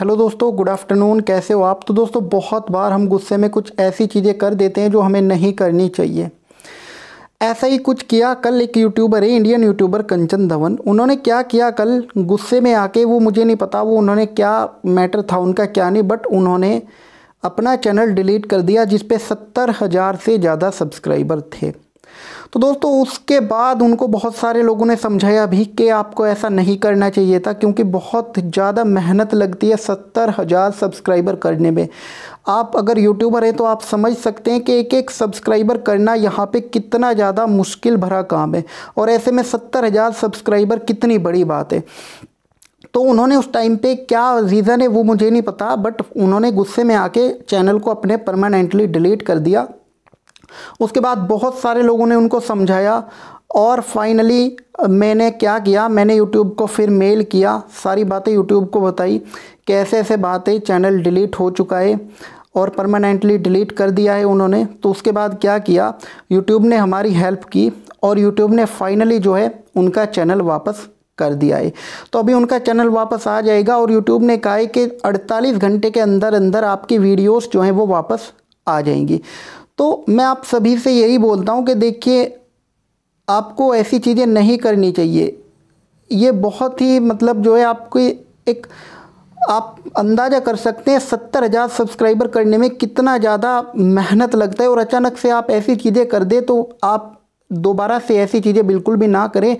hello दोस्तों good afternoon कैसे हो आप तो दोस्तों बहुत बार हम गुस्से में कुछ ऐसी चीज़ें कर देते हैं जो हमें नहीं करनी चाहिए ऐसा ही कुछ किया कल एक यूट्यूबर है इंडियन यूट्यूबर कंचन धवन उन्होंने क्या किया कल गुस्से में आके वो मुझे नहीं पता वो उन्होंने क्या मैटर था उनका क्या नहीं बट उन्होंने अपना चैनल डिलीट कर दिया जिसपे सत्तर हज़ार से ज़्यादा सब्सक्राइबर थे तो दोस्तों उसके बाद उनको बहुत सारे लोगों ने समझाया भी कि आपको ऐसा नहीं करना चाहिए था क्योंकि बहुत ज़्यादा मेहनत लगती है सत्तर हज़ार सब्सक्राइबर करने में आप अगर यूट्यूबर हैं तो आप समझ सकते हैं कि एक एक सब्सक्राइबर करना यहाँ पे कितना ज़्यादा मुश्किल भरा काम है और ऐसे में सत्तर हज़ार सब्सक्राइबर कितनी बड़ी बात है तो उन्होंने उस टाइम पे क्या रीज़न है वो मुझे नहीं पता बट उन्होंने गुस्से में आके चैनल को अपने परमानेंटली डिलीट कर दिया उसके बाद बहुत सारे लोगों ने उनको समझाया और फाइनली मैंने क्या किया मैंने यूट्यूब को फिर मेल किया सारी बातें यूट्यूब को बताई कैसे ऐसे बातें चैनल डिलीट हो चुका है और परमानेंटली डिलीट कर दिया है उन्होंने तो उसके बाद क्या किया यूट्यूब ने हमारी हेल्प की और यूट्यूब ने फाइनली जो है उनका चैनल वापस कर दिया है तो अभी उनका चैनल वापस आ जाएगा और यूट्यूब ने कहा है कि 48 घंटे के अंदर अंदर आपकी वीडियोस जो हैं वो वापस आ जाएंगी तो मैं आप सभी से यही बोलता हूँ कि देखिए आपको ऐसी चीज़ें नहीं करनी चाहिए ये बहुत ही मतलब जो है आपकी एक आप अंदाज़ा कर सकते हैं सत्तर हज़ार सब्सक्राइबर करने में कितना ज़्यादा मेहनत लगता है और अचानक से आप ऐसी चीज़ें कर दें तो आप दोबारा से ऐसी चीज़ें बिल्कुल भी ना करें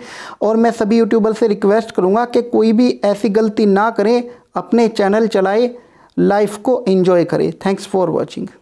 और मैं सभी यूट्यूबर से रिक्वेस्ट करूँगा कि कोई भी ऐसी गलती ना करें अपने चैनल चलाए लाइफ को इन्जॉय करें थैंक्स फॉर वॉचिंग